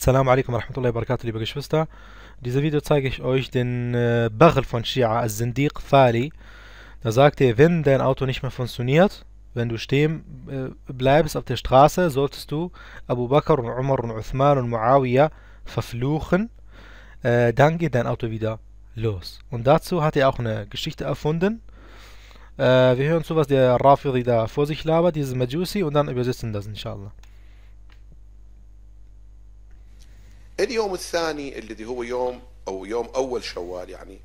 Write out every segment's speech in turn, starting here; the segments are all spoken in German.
Assalamu alaikum warahmatullahi wabarakatuh, liebe Geschwister. In diesem Video zeige ich euch den äh, Baghl von Shia, Al-Zindiq Fali. Da sagt er, wenn dein Auto nicht mehr funktioniert, wenn du stehen äh, bleibst auf der Straße, solltest du Abu Bakr und Umar und Uthman und Muawiyah verfluchen, äh, dann geht dein Auto wieder los. Und dazu hat er auch eine Geschichte erfunden. Äh, wir hören zu, was der Rafiri da vor sich labert, dieses Majusi, und dann übersetzen das, inshallah. اليوم الثاني الذي هو يوم أو يوم أول شوال يعني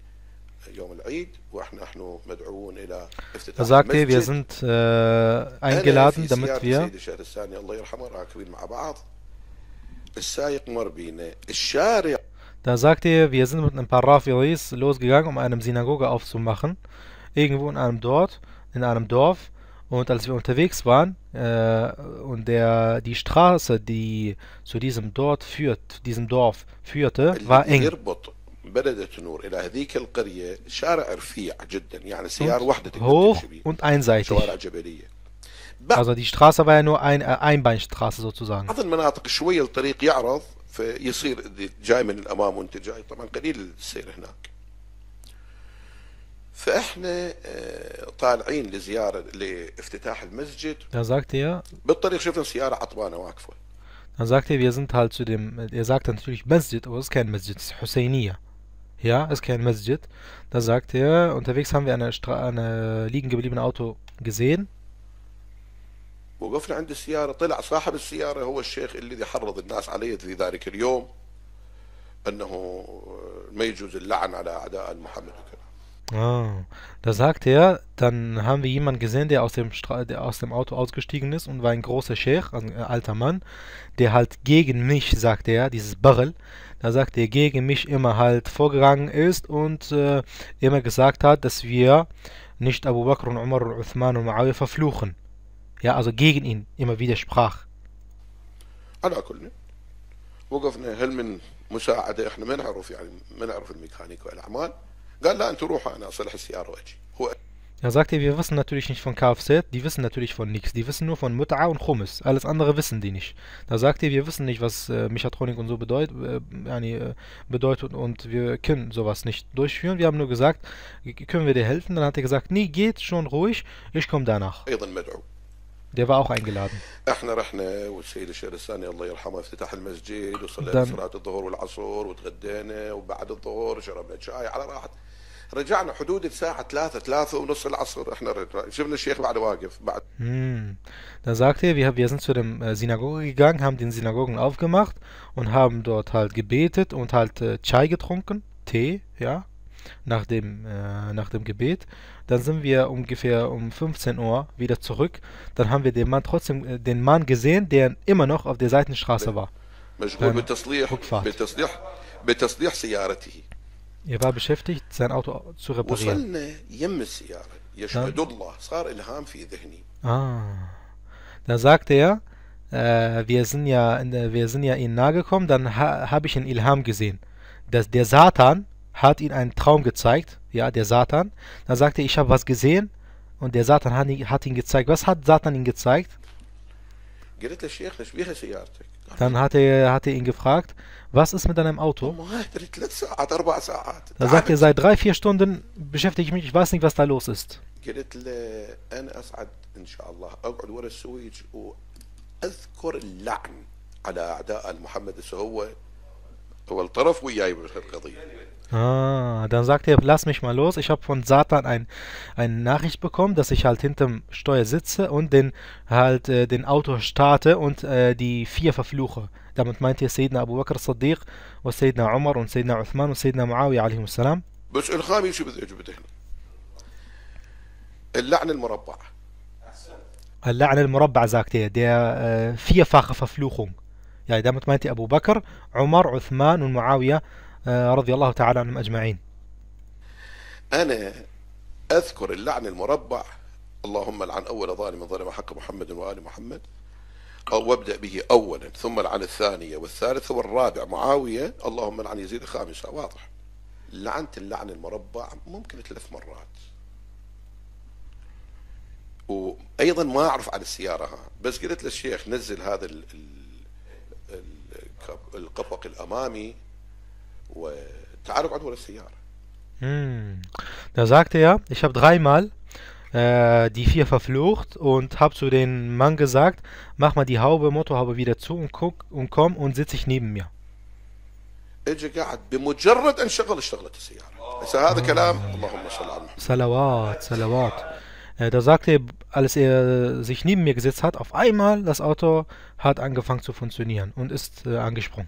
Er sagte, wir sind äh, eingeladen, damit wir da sagte er, wir sind mit einem paar Rafiris losgegangen, um eine Synagoge aufzumachen, irgendwo in einem Dorf, in einem Dorf. Und als wir unterwegs waren äh, und der, die Straße, die zu diesem Dorf, führt, diesem Dorf führte, war eng. Und hoch und einseitig. Also die Straße war ja nur ein, äh, Einbeinstraße sozusagen. في يصير جاي من الامام وانت جاي طبعا قليل السير هناك فاحنا طالعين لزياره لافتتاح المسجد da sagte er بالطريق شفنا سياره عطبانه واقفه dann sagte er wir sind halt zu dem er sagt natürlich Masjid aber es ist kein Masjid es ist Husseiniya ja es ist kein Masjid da sagt er unterwegs haben wir eine, Stra eine liegen gebliebene Auto gesehen وقفنا عند السيارة طلع صاحب السيارة هو الشيخ الذي حرض الناس عليه في ذلك اليوم أنه ما يجوز اللعن على أعداء محمد الكريم Ah, da sagt er, dann haben wir jemanden gesehen, der aus dem, Stra der aus dem Auto ausgestiegen ist und war ein großer Sheikh, ein äh, alter Mann, der halt gegen mich, sagt er, dieses Barrel, da sagt er, gegen mich immer halt vorgegangen ist und äh, immer gesagt hat, dass wir nicht Abu Bakr und Umar und Uthman und Muawiyah verfluchen. Ja, also gegen ihn immer widersprach. على كل وقفنا هل من مساعدة احنا ما نعرف يعني ما نعرف الميكانيك والأعمال قال لا انتوا روحوا انا اصلح السياره واجي هو Er sagte, wir wissen natürlich nicht von Kfz, die wissen natürlich von nichts, die wissen nur von Mut'a und Chumis, alles andere wissen die nicht. Da sagt er, wir wissen nicht, was äh, Mechatronik und so bedeut, äh, äh bedeutet und wir können sowas nicht durchführen. Wir haben nur gesagt, können wir dir helfen? Dann hat er gesagt, nee, geht schon ruhig, ich komme danach. Der war auch eingeladen. احنا رحنا والسيد الشيخ الثاني الله يرحمه افتتح المسجد وصلينا صلاة الظهر والعصر وتغدينا وبعد الظهر شربنا شاي على راحتنا رجعنا حدود الساعة 3 3 ونص العصر احنا شفنا الشيخ بعد واقف بعد hm. Da sagte er, wir, wir sind zu dem äh, Synagoge gegangen, haben den Synagogen aufgemacht und haben dort halt gebetet und halt äh, Chai getrunken, Tee, ja, nach dem, äh, nach dem Gebet. Dann sind wir ungefähr um 15 Uhr wieder zurück. Dann haben wir den Mann trotzdem, äh, den Mann gesehen, der immer noch auf der Seitenstraße war. Er war beschäftigt, sein Auto zu reparieren. Dann, ah. Dann sagte er, äh, wir, sind ja, wir sind ja ihnen nahe gekommen, dann ha, habe ich in Ilham gesehen. Dass der Satan hat ihn einen Traum gezeigt, ja, der Satan. Dann sagte er, ich habe was gesehen und der Satan hat ihn, hat ihn gezeigt. Was hat Satan ihm gezeigt? Dann hat er, hat er ihn gefragt, was ist mit deinem Auto? Oh Dann sagt er, seit drei, vier Stunden beschäftige ich mich, ich weiß nicht, was da los ist. على اعداء محمد هو هو الطرف وياي بهالقضيه Ah, dann sagt er, lass mich mal los. Ich habe von Satan ein, eine Nachricht bekommen, dass ich halt hinterm Steuer sitze und den halt äh, den Auto starte und äh, die vier verfluche. Damit meint ihr Sayyidina Abu Bakr Sadiq und Sayyidina Umar und Sayyidina Uthman und Sayyidina Muawiyah عليهم السلام. بس الخامس شو بده هنا؟ اللعن المربع. اللعن المربع sagt er, der äh, vierfache Verfluchung. Ja, damit meint ihr Abu Bakr, Umar, Uthman und Muawiyah آه، رضي الله تعالى عنهم أجمعين أنا أذكر اللعن المربع اللهم لعن أول ظالم ظلم حق محمد وآل محمد أو وابدأ به أولا ثم لعن الثانية والثالثة والرابع معاوية اللهم لعن يزيد الخامسة واضح لعنت اللعن المربع ممكن ثلاث مرات وايضا ما اعرف عن السياره ها بس قلت للشيخ نزل هذا ال القفق الامامي وتعالج عضو للسيارة hm. Da sagte er, ich habe dreimal äh, die vier verflucht und habe zu dem Mann gesagt, mach mal die Haube, Motorhaube wieder zu und guck und komm und sitz ich neben mir. Salawat, Salawat. Äh, da sagte er, als er sich neben mir gesetzt hat, auf einmal das Auto hat angefangen zu funktionieren und ist äh, angesprungen.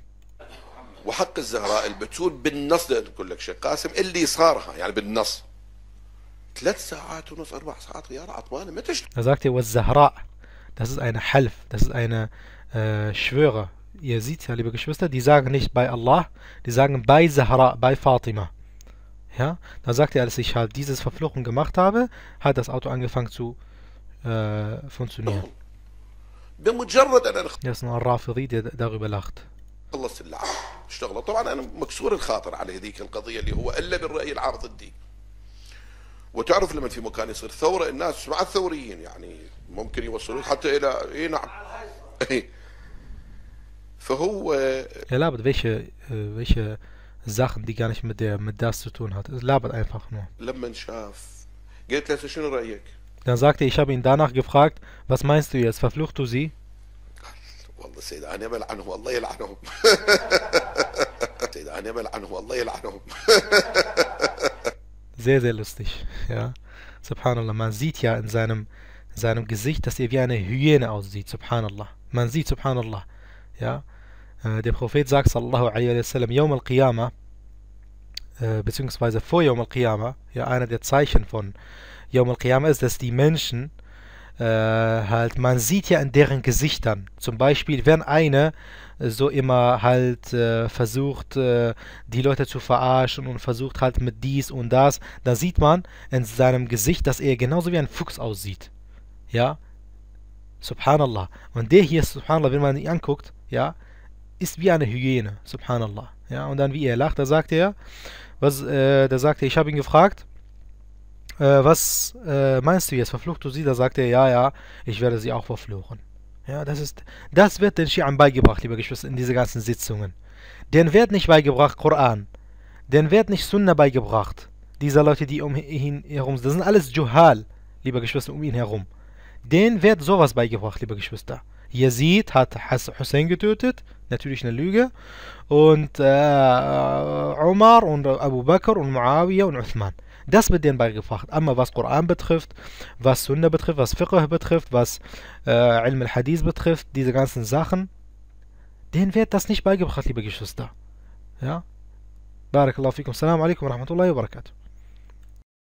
وحق الزهراء البتول بالنص ده لك شيخ قاسم اللي صارها يعني بالنص ثلاث ساعات ونص اربع ساعات غيار عطمانه ما تشتغل. Er sagte, والزهراء, das ist eine Half, das ist eine äh, uh, Schwöre. Ihr seht ja, liebe Geschwister, die sagen nicht bei Allah, die sagen bei Zahra, bei Fatima. Ja, da sagt er, als ich halt dieses Verfluchen gemacht habe, hat das Auto angefangen zu äh, funktionieren. Das ist ein Rafiri, der darüber lacht. Allah اشتغلوا طبعا انا مكسور الخاطر على هذيك القضيه اللي هو الا بالراي العام ضدي وتعرف لما في مكان يصير ثوره الناس مع الثوريين يعني ممكن يوصلون حتى الى اي نعم فهو لا بد welche, welche Sachen, دي كانش nicht mit, der, هات لا بد tun hat. einfach nur. لما شاف قلت له شنو رايك؟ Dann sagte ich, habe ihn danach gefragt, was meinst du jetzt, verfluchst du sie? والله السيد هنعم يلعنهم الله يلعنهم السيد هنعم يلعنهم الله يلعنهم sehr sehr lustig ja subhanallah man sieht ja in seinem seinem Gesicht dass er wie eine Hyäne aussieht subhanallah man sieht subhanallah ja äh, der Prophet sagt sallallahu alaihi wasallam al qiyamah äh, beziehungsweise vor Yom al-Qiyamah, ja, einer der Zeichen von Yom al-Qiyamah ist, dass die Menschen äh, halt, man sieht ja in deren Gesichtern. Zum Beispiel, wenn eine äh, so immer halt äh, versucht, äh, die Leute zu verarschen und versucht halt mit dies und das, da sieht man in seinem Gesicht, dass er genauso wie ein Fuchs aussieht. Ja? Subhanallah. Und der hier, Subhanallah, wenn man ihn anguckt, ja, ist wie eine Hygiene. Subhanallah. Ja, und dann wie er lacht, da sagt er, was, äh, da sagt er, ich habe ihn gefragt, äh, was äh, meinst du jetzt, verflucht du sie? Da sagt er, ja, ja, ich werde sie auch verfluchen. Ja, das ist, das wird den Schi'an beigebracht, liebe Geschwister, in diesen ganzen Sitzungen. Den wird nicht beigebracht Koran. Den wird nicht Sunna beigebracht. Dieser Leute, die um ihn herum sind. Das sind alles Juhal, liebe Geschwister, um ihn herum. Den wird sowas beigebracht, liebe Geschwister. Yazid hat Hussein getötet, natürlich eine Lüge. Und äh, Omar und Abu Bakr und Muawiyah und Uthman. Das wird denen beigebracht. Einmal was Koran betrifft, was Sunna betrifft, was Fiqh betrifft, was äh, Ilm al-Hadith betrifft, diese ganzen Sachen. Denen wird das nicht beigebracht, liebe Geschwister. Ja? Barakallahu fikum. Salam alaikum wa rahmatullahi wa barakatuh.